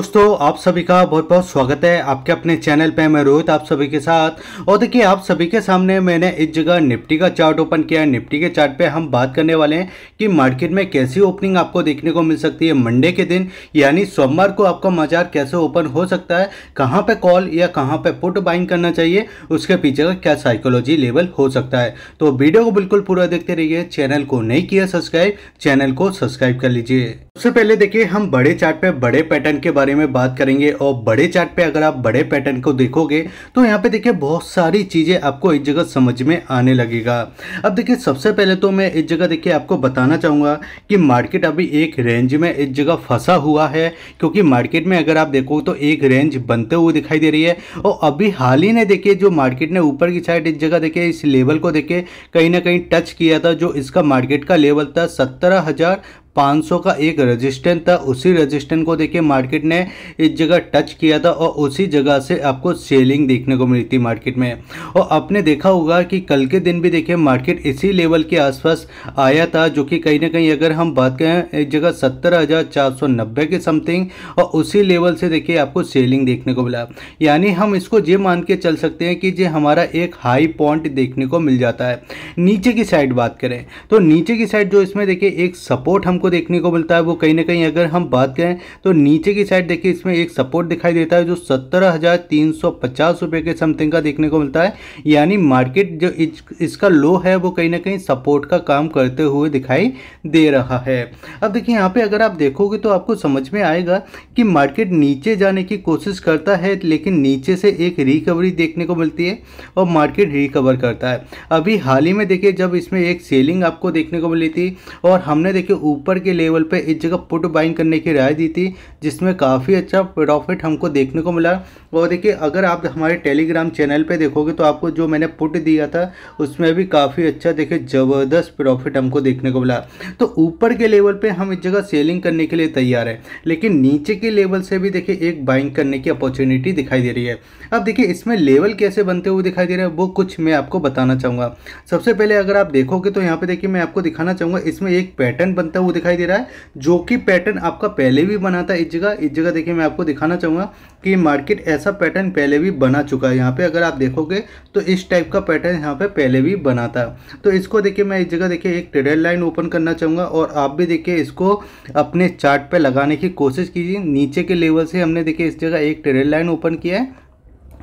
दोस्तों आप सभी का बहुत बहुत स्वागत है आपके अपने चैनल पे मैं रोहित आप सभी के साथ और देखिए आप सभी के सामने मैंने इस जगह निफ्टी का चार्ट ओपन किया है निफ्टी के चार्ट पे हम बात करने वाले हैं कि मार्केट में कैसी ओपनिंग आपको देखने को मिल सकती है मंडे के दिन यानी सोमवार को आपका बाजार कैसे ओपन हो सकता है कहाँ पर कॉल या कहाँ पर पुट बाइंग करना चाहिए उसके पीछे का क्या साइकोलॉजी लेवल हो सकता है तो वीडियो को बिल्कुल पूरा देखते रहिए चैनल को नहीं किया सब्सक्राइब चैनल को सब्सक्राइब कर लीजिए सबसे पहले देखिए हम बड़े चार्ट पे बड़े पैटर्न के बारे में बात करेंगे और बड़े चार्ट पे अगर आप बड़े पैटर्न को देखोगे तो यहाँ पे देखिए बहुत सारी चीज़ें आपको एक जगह समझ में आने लगेगा अब देखिए सबसे पहले तो मैं इस जगह देखिए आपको बताना चाहूँगा कि मार्केट अभी एक रेंज में एक जगह फंसा हुआ है क्योंकि मार्केट में अगर आप देखोगे तो एक रेंज बनते हुए दिखाई दे रही है और अभी हाल ही ने देखिए जो मार्केट ने ऊपर की साइड इस जगह देखिए इस लेवल को देखिए कहीं ना कहीं टच किया था जो इसका मार्केट का लेवल था सत्रह 500 का एक रजिस्टेंट था उसी रजिस्टेंट को देखिए मार्केट ने इस जगह टच किया था और उसी जगह से आपको सेलिंग देखने को मिली थी मार्केट में और आपने देखा होगा कि कल के दिन भी देखिए मार्केट इसी लेवल के आसपास आया था जो कि कहीं ना कहीं अगर हम बात करें एक जगह सत्तर हज़ार चार सौ नब्बे के समथिंग और उसी लेवल से देखिए आपको सेलिंग देखने को मिला यानी हम इसको ये मान के चल सकते हैं कि ये हमारा एक हाई पॉइंट देखने को मिल जाता है नीचे की साइड बात करें तो नीचे की साइड जो इसमें देखिए एक सपोर्ट हमको देखने को मिलता है वो कहीं ना कहीं अगर हम बात करें तो नीचे की साइड देखिए इसमें एक सपोर्ट दिखाई देता है जो सत्रह हज़ार के समथिंग का देखने को मिलता है यानी मार्केट जो इसका लो है वो कहीं ना कहीं सपोर्ट का काम करते हुए दिखाई दे रहा है अब देखिए यहाँ पे अगर आप देखोगे तो आपको समझ में आएगा कि मार्केट नीचे जाने की कोशिश करता है लेकिन नीचे से एक रिकवरी देखने को मिलती है और मार्केट रिकवर करता है अभी हाल ही में देखिए जब इसमें एक सेलिंग आपको देखने को मिली थी और हमने देखिए ऊपर ऊपर के लेवल पे इस जगह पुट बाइंग करने की राय दी थी जिसमें काफ़ी अच्छा प्रॉफिट हमको देखने को मिला और देखिए अगर आप हमारे टेलीग्राम चैनल पे देखोगे तो आपको जो मैंने पुट दिया था उसमें भी काफ़ी अच्छा देखिए ज़बरदस्त प्रॉफिट हमको देखने को मिला तो ऊपर के लेवल पर हम इस जगह सेलिंग करने के लिए तैयार है लेकिन नीचे के लेवल से भी देखिए एक बाइंग करने की अपॉर्चुनिटी दिखाई दे रही है अब देखिए इसमें लेवल कैसे बनते हुए दिखाई दे रहे हैं वो कुछ मैं आपको बताना चाहूँगा सबसे पहले अगर आप देखोगे तो यहाँ पे देखिए मैं आपको दिखाना चाहूँगा इसमें एक पैटर्न बनता हुआ दिखाई दे रहा है जो कि पैटर्न आपका पहले भी बना था इस जगह इस जगह देखिए मैं आपको दिखाना चाहूँगा कि मार्केट ऐसा पैटर्न पहले भी बना चुका है यहाँ पे अगर आप देखोगे तो इस टाइप का पैटर्न यहाँ पे पहले भी बना था तो इसको देखिए मैं इस जगह देखिए एक ट्रेडर लाइन ओपन करना चाहूँगा और आप भी देखिए इसको अपने चार्ट पे लगाने की कोशिश कीजिए नीचे के लेवल से हमने देखिए इस जगह एक ट्रेडर लाइन ओपन किया है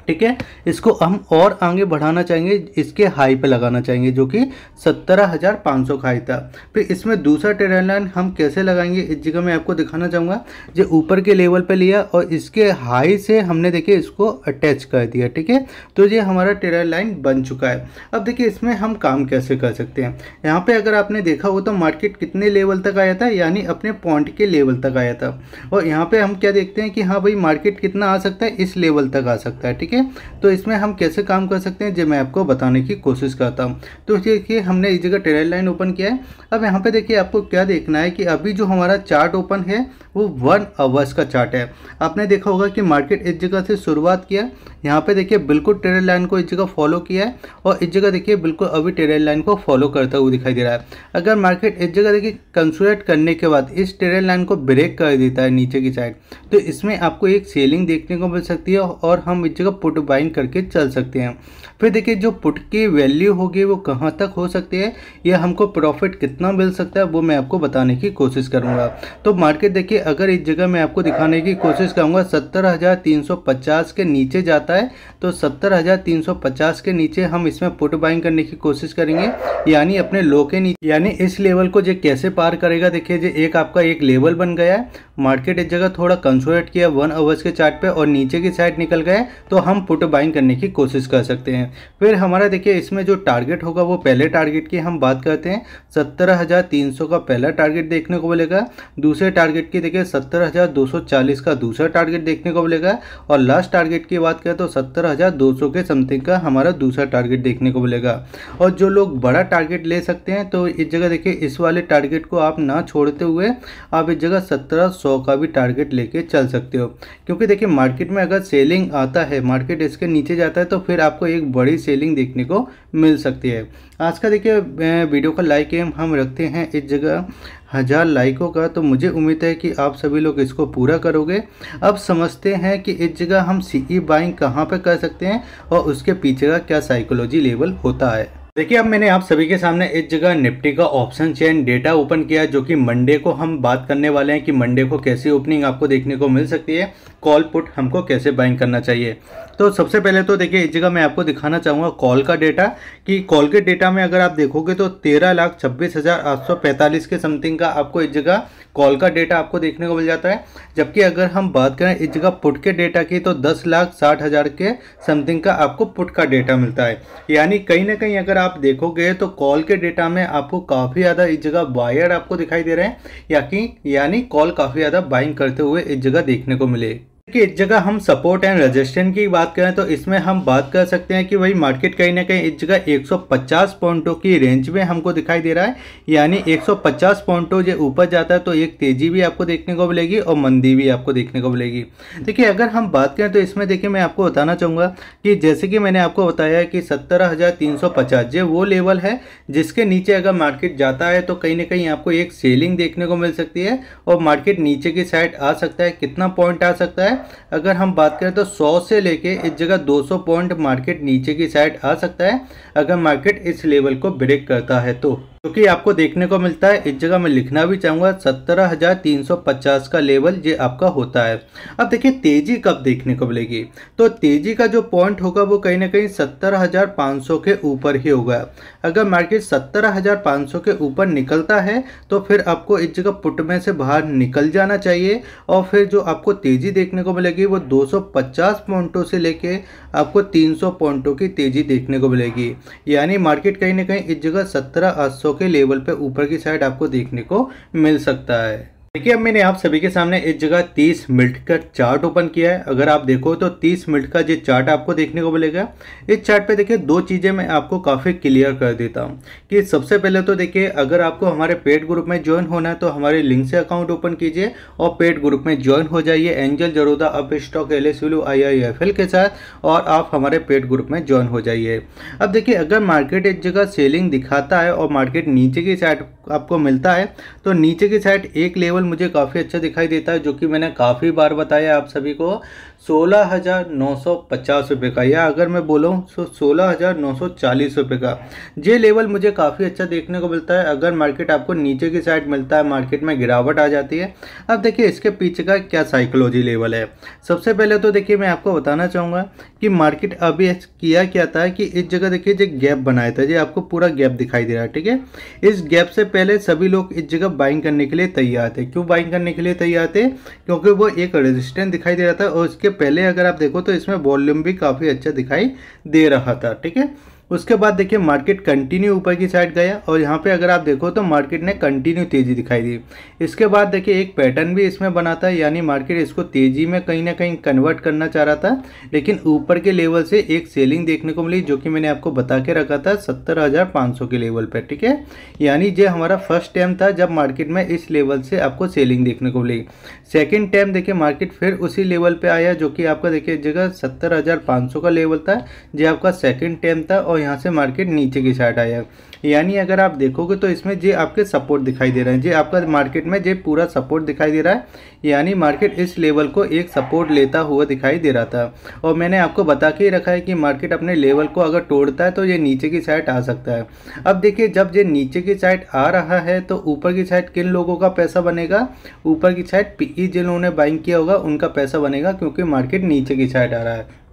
ठीक है इसको हम और आगे बढ़ाना चाहेंगे इसके हाई पे लगाना चाहेंगे जो कि सत्रह हज़ार पाँच सौ का हाई था फिर इसमें दूसरा ट्रेड लाइन हम कैसे लगाएंगे इस जगह मैं आपको दिखाना चाहूँगा जो ऊपर के लेवल पे लिया और इसके हाई से हमने देखिए इसको अटैच कर दिया ठीक है तो ये हमारा ट्रेड लाइन बन चुका है अब देखिए इसमें हम काम कैसे कर सकते हैं यहाँ पर अगर आपने देखा हो तो मार्केट कितने लेवल तक आया था यानी अपने पॉइंट के लेवल तक आया था और यहाँ पर हम क्या देखते हैं कि हाँ भाई मार्केट कितना आ सकता है इस लेवल तक आ सकता है ठीक है है तो इसमें हम कैसे काम कर सकते हैं जो मैं आपको बताने की कोशिश करता हूँ तो देखिए हमने इस जगह ट्रेड लाइन ओपन किया है अब यहाँ पे देखिए आपको क्या देखना है कि अभी जो हमारा चार्ट ओपन है वो वन आवर्स का चार्ट है आपने देखा होगा कि मार्केट इस जगह से शुरुआत किया यहाँ पे देखिए बिल्कुल ट्रेड लाइन को इस जगह फॉलो किया है और इस जगह देखिए बिल्कुल अभी ट्रेड लाइन को फॉलो करता हुआ दिखाई दे रहा है अगर मार्केट इस जगह देखिए कंसुलेट करने के बाद इस ट्रेड लाइन को ब्रेक कर देता है नीचे की साइड तो इसमें आपको एक सेलिंग देखने को मिल सकती है और हम इस जगह पुट बाइंग करके चल सकते हैं फिर देखिए जो पुट की वैल्यू होगी वो कहाँ तक हो सकती है या हमको प्रॉफिट कितना मिल सकता है वो मैं आपको बताने की कोशिश करूँगा तो मार्केट देखिए अगर इस जगह मैं आपको दिखाने की कोशिश करूँगा सत्तर के नीचे जाता है तो सत्तर के नीचे हम इसमें पुट बाइंग करने की कोशिश करेंगे यानी अपने लो के नीचे यानी इस लेवल को जो कैसे पार करेगा देखिए जो एक आपका एक लेवल बन गया है मार्केट इस जगह थोड़ा कंसोलेट किया वन आवर्स के चार्ट पे और नीचे की साइड निकल गए तो हम पुट बाइंग करने की कोशिश कर सकते हैं फिर हमारा देखिए इसमें जो टारगेट होगा वो पहले टारगेट की हम बात करते हैं सत्रह हज़ार तीन सौ का पहला टारगेट देखने को मिलेगा दूसरे टारगेट की देखिए सत्तर हज़ार दो सौ चालीस का दूसरा टारगेट देखने को मिलेगा और लास्ट टारगेट की बात करें तो सत्तर हज़ार दो सौ के समथिंग का हमारा दूसरा टारगेट देखने को मिलेगा और जो लोग बड़ा टारगेट ले सकते हैं तो इस जगह देखिए इस वाले टारगेट को आप ना छोड़ते हुए आप इस जगह सत्रह सौ का भी टारगेट लेके चल सकते हो क्योंकि देखिए मार्केट में अगर सेलिंग आता है मार्केट इसके नीचे जाता है तो फिर आपको एक बड़ी सेलिंग देखने को मिल सकती है आज का देखिए वीडियो का लाइक एम हम रखते हैं इस जगह हज़ार लाइकों का तो मुझे उम्मीद है कि आप सभी लोग इसको पूरा करोगे अब समझते हैं कि इस जगह हम सी ई बाइंग कहाँ पर कर सकते हैं और उसके पीछे का क्या साइकोलॉजी लेवल होता है देखिए अब मैंने आप सभी के सामने एक जगह निफ्टी का ऑप्शन चेन डेटा ओपन किया जो कि मंडे को हम बात करने वाले हैं कि मंडे को कैसी ओपनिंग आपको देखने को मिल सकती है कॉल पुट हमको कैसे बाइंग करना चाहिए तो सबसे पहले तो देखिए इस जगह मैं आपको दिखाना चाहूँगा कॉल का डेटा कि कॉल के डेटा में अगर आप देखोगे तो तेरह लाख छब्बीस हज़ार आठ सौ पैंतालीस के समथिंग का आपको इस जगह कॉल का डेटा आपको देखने को मिल जाता है जबकि अगर हम बात करें इस जगह पुट के डेटा की तो दस लाख साठ हज़ार के समथिंग का आपको पुट का डेटा मिलता है यानी कहीं ना कहीं अगर आप आप देखोगे तो कॉल के डेटा में आपको काफ़ी ज़्यादा इस जगह बायर आपको दिखाई दे रहे हैं या कि यानी कॉल काफ़ी ज़्यादा बाइंग करते हुए इस जगह देखने को मिले कि इस जगह हम सपोर्ट एंड रजिस्टेंस की बात करें तो इसमें हम बात कर सकते हैं कि भाई मार्केट कहीं ना कहीं इस जगह 150 पॉइंटों की रेंज में हमको दिखाई दे रहा है यानी 150 पॉइंटों जो ऊपर जाता है तो एक तेज़ी भी आपको देखने को मिलेगी और मंदी भी आपको देखने को मिलेगी देखिए अगर हम बात करें तो इसमें देखिए मैं आपको बताना चाहूँगा कि जैसे कि मैंने आपको बताया कि सत्तर ये वो लेवल है जिसके नीचे अगर मार्केट जाता है तो कहीं ना कहीं आपको एक सेलिंग देखने को मिल सकती है और मार्केट नीचे की साइड आ सकता है कितना पॉइंट आ सकता है अगर हम बात करें तो 100 से लेके इस जगह 200 पॉइंट मार्केट नीचे की साइड आ सकता है अगर मार्केट इस लेवल को ब्रेक करता है तो क्योंकि तो आपको देखने को मिलता है इस जगह मैं लिखना भी चाहूँगा सत्रह हजार तीन सौ पचास का लेवल ये आपका होता है अब देखिए तेज़ी कब देखने को मिलेगी तो तेज़ी का जो पॉइंट होगा वो कहीं ना कहीं सत्तर हजार पाँच सौ के ऊपर ही होगा अगर मार्केट सत्तर हजार पाँच सौ के ऊपर निकलता है तो फिर आपको इस जगह पुट में से बाहर निकल जाना चाहिए और फिर जो आपको तेज़ी देखने को मिलेगी वो दो सौ पचास पॉइंटों से लेके आपको तीन सौ पॉइंटों की तेज़ी देखने को मिलेगी यानी मार्केट कहीं ना कहीं इस जगह सत्रह आठ सौ के लेवल पे ऊपर की साइड आपको देखने को मिल सकता है देखिए अब मैंने आप सभी के सामने एक जगह 30 मिनट का चार्ट ओपन किया है अगर आप देखो तो 30 मिनट का जो चार्ट आपको देखने को मिलेगा इस चार्ट पे देखिए दो चीज़ें मैं आपको काफ़ी क्लियर कर देता हूँ कि सबसे पहले तो देखिए अगर आपको हमारे पेड ग्रुप में ज्वाइन होना है तो हमारे लिंक से अकाउंट ओपन कीजिए और पेड ग्रुप में ज्वाइन हो जाइए एंजल जरोदा अब स्टॉक एल एस के साथ और आप हमारे पेड ग्रुप में ज्वाइन हो जाइए अब देखिए अगर मार्केट एक जगह सेलिंग दिखाता है और मार्केट नीचे की साइड आपको मिलता है तो नीचे की साइड एक लेवल मुझे काफ़ी अच्छा दिखाई देता है जो कि मैंने काफ़ी बार बताया आप सभी को सोलह हज़ार नौ सौ पचास रुपये का या अगर मैं बोलूँ तो सोलह हज़ार नौ सौ चालीस रुपये का ये लेवल मुझे काफ़ी अच्छा देखने को मिलता है अगर मार्केट आपको नीचे की साइड मिलता है मार्केट में गिरावट आ जाती है अब देखिए इसके पीछे का क्या साइकोलॉजी लेवल है सबसे पहले तो देखिए मैं आपको बताना चाहूँगा कि मार्केट अभी किया क्या था कि इस जगह देखिए जो गैप बनाया था ये आपको पूरा गैप दिखाई दे रहा है ठीक है इस गैप से पहले सभी लोग इस जगह बाइंग करने के लिए तैयार थे क्यों बाइंग करने के लिए तैयार थे क्योंकि वो एक रेजिस्टेंस दिखाई दे रहा था और उसके पहले अगर आप देखो तो इसमें वॉल्यूम भी काफ़ी अच्छा दिखाई दे रहा था ठीक है उसके बाद देखिए मार्केट कंटिन्यू ऊपर की साइड गया और यहाँ पे अगर आप देखो तो मार्केट ने कंटिन्यू तेज़ी दिखाई दी इसके बाद देखिए एक पैटर्न भी इसमें बना था यानी मार्केट इसको तेज़ी में कहीं ना कहीं कन्वर्ट करना चाह रहा था लेकिन ऊपर के लेवल से एक सेलिंग देखने को मिली जो कि मैंने आपको बता के रखा था सत्तर के लेवल पर ठीक है यानी ये हमारा फर्स्ट टाइम था जब मार्केट में इस लेवल से आपको सेलिंग देखने को मिली सेकेंड टाइम देखिए मार्केट फिर उसी लेवल पर आया जो कि आपका देखिए जगह सत्तर का लेवल था जो आपका सेकेंड टाइम था और और यहाँ से मार्केट नीचे की साइड आया यानी अगर आप देखोगे तो इसमें जे आपके सपोर्ट दिखाई दे रहे हैं जे आपका मार्केट में जे पूरा सपोर्ट दिखाई दे रहा है यानी मार्केट इस लेवल को एक सपोर्ट लेता हुआ दिखाई दे रहा था और मैंने आपको बता के ही रखा है कि मार्केट अपने लेवल को अगर तोड़ता है तो ये नीचे की साइड आ सकता है अब देखिए जब ये नीचे की साइड आ रहा है तो ऊपर की साइड किन लोगों का पैसा बनेगा ऊपर की साइड पीई e जिन्होंने बाइंग किया होगा उनका पैसा बनेगा क्योंकि मार्केट नीचे की साइड आ रहा है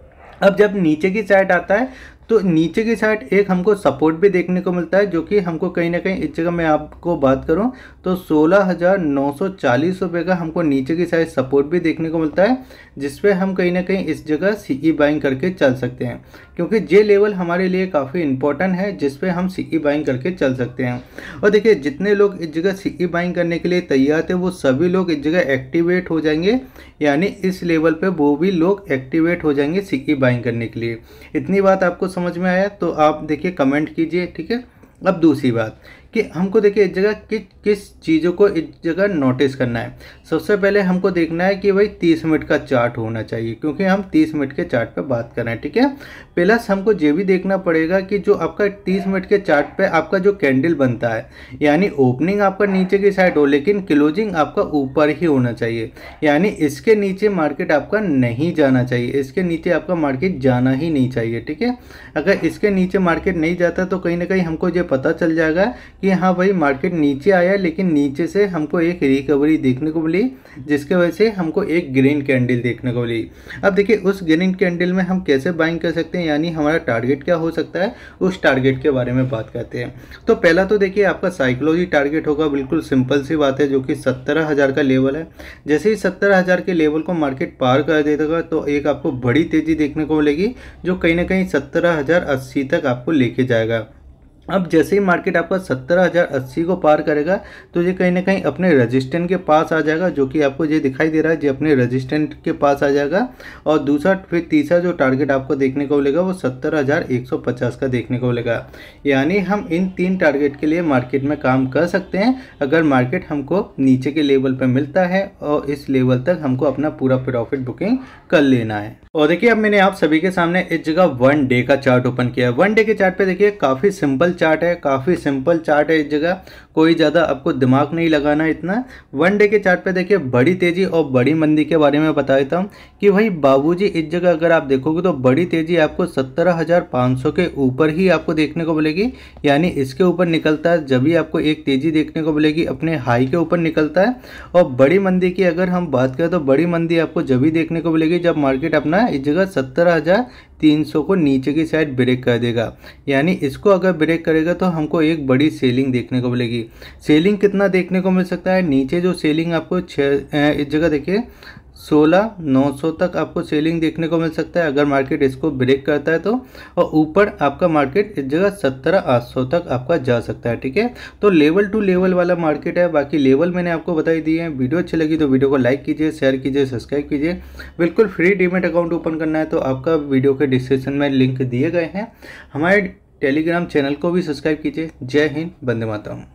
अब जब नीचे की साइड आता है तो नीचे की साइड एक हमको सपोर्ट भी देखने को मिलता है जो कि हमको कहीं ना कहीं इस जगह मैं आपको बात करूं तो सोलह हज़ार नौ सौ चालीस रुपये का हमको नीचे की साइड सपोर्ट भी देखने को मिलता है जिसपे हम कहीं ना कहीं इस जगह सीई बाइंग e करके चल सकते हैं क्योंकि ये लेवल हमारे लिए काफ़ी इंपॉर्टेंट है जिसपे हम सीई बाइंग e करके चल सकते हैं और देखिए जितने लोग इस जगह सीई बाइंग e करने के लिए तैयार थे वो सभी लोग इस जगह एक्टिवेट हो जाएंगे यानी इस लेवल पर वो भी लोग एक्टिवेट हो जाएंगे सीई बाइंग करने के लिए इतनी बात आपको समझ में आया तो आप देखिए कमेंट कीजिए ठीक है अब दूसरी बात कि हमको देखिए इस जगह कि किस चीज़ों को इस जगह नोटिस करना है सबसे पहले हमको देखना है कि भाई तीस मिनट का चार्ट होना चाहिए क्योंकि हम तीस मिनट के चार्ट पर बात कर रहे हैं ठीक है प्लस हमको ये भी देखना पड़ेगा कि जो आपका तीस मिनट के चार्ट पर आपका जो कैंडल बनता है यानी ओपनिंग आपका नीचे की साइड हो लेकिन क्लोजिंग आपका ऊपर ही होना चाहिए यानी इसके नीचे मार्केट आपका नहीं जाना चाहिए इसके नीचे आपका मार्केट जाना ही नहीं चाहिए ठीक है अगर इसके नीचे मार्केट नहीं जाता तो कहीं ना कहीं हमको ये पता चल जाएगा कि हाँ भाई मार्केट नीचे आया लेकिन नीचे से हमको एक रिकवरी देखने को मिली मिली जिसके वजह से हमको एक ग्रीन कैंडल देखने को मिली अब देखिए उस ग्रीन कैंडल में हम कैसे बाइंग कर सकते हैं यानी हमारा टारगेट क्या हो सकता है उस टारगेट के बारे में बात करते हैं तो पहला तो देखिए आपका साइकोलॉजी टारगेट होगा बिल्कुल सिंपल सी बात है जो कि सत्तरह का लेवल है जैसे ही सत्तरह के लेवल को मार्केट पार कर देगा तो एक आपको बड़ी तेज़ी देखने को मिलेगी जो कहीं ना कहीं सत्तरह तक आपको लेके जाएगा अब जैसे ही मार्केट आपका सत्तर हज़ार अस्सी को पार करेगा तो ये कहीं ना कहीं अपने रजिस्टेंट के पास आ जाएगा जो कि आपको ये दिखाई दे रहा है ये अपने रजिस्टेंट के पास आ जाएगा और दूसरा फिर तीसरा जो टारगेट आपको देखने को मिलेगा वो सत्तर हज़ार एक सौ पचास का देखने को मिलेगा यानी हम इन तीन टारगेट के लिए मार्केट में काम कर सकते हैं अगर मार्केट हमको नीचे के लेवल पर मिलता है और इस लेवल तक हमको अपना पूरा प्रॉफिट बुकिंग कर लेना है और देखिए अब मैंने आप सभी के सामने इस जगह वन डे का चार्ट ओपन किया है वन डे के चार्ट पे देखिए काफ़ी सिंपल चार्ट है काफ़ी सिंपल चार्ट है इस जगह कोई ज़्यादा आपको दिमाग नहीं लगाना इतना वन डे के चार्ट पे देखिए बड़ी तेज़ी और बड़ी मंदी के बारे में बता देता हूँ कि भाई बाबूजी इस जगह अगर आप देखोगे तो बड़ी तेज़ी आपको सौ के ऊपर ही आपको देखने को मिलेगी यानी इसके ऊपर निकलता है जब भी आपको एक तेज़ी देखने को मिलेगी अपने हाई के ऊपर निकलता है और बड़ी मंदी की अगर हम बात करें तो बड़ी मंदी आपको जब भी देखने को मिलेगी जब मार्केट अपना इस जगह सत्तर 300 को नीचे की साइड ब्रेक कर देगा यानी इसको अगर ब्रेक करेगा तो हमको एक बड़ी सेलिंग देखने को मिलेगी सेलिंग कितना देखने को मिल सकता है नीचे जो सेलिंग आपको छः इस जगह देखिए सोलह नौ सौ तक आपको सेलिंग देखने को मिल सकता है अगर मार्केट इसको ब्रेक करता है तो और ऊपर आपका मार्केट इस जगह सत्रह आठ सौ तक आपका जा सकता है ठीक है तो लेवल टू लेवल वाला मार्केट है बाकी लेवल मैंने आपको बताई दी है वीडियो अच्छी लगी तो वीडियो को लाइक कीजिए शेयर कीजिए सब्सक्राइब कीजिए बिल्कुल फ्री डीमेट अकाउंट ओपन करना है तो आपका वीडियो के डिस्क्रिप्शन में लिंक दिए गए हैं हमारे टेलीग्राम चैनल को भी सब्सक्राइब कीजिए जय हिंद बंदे मातरम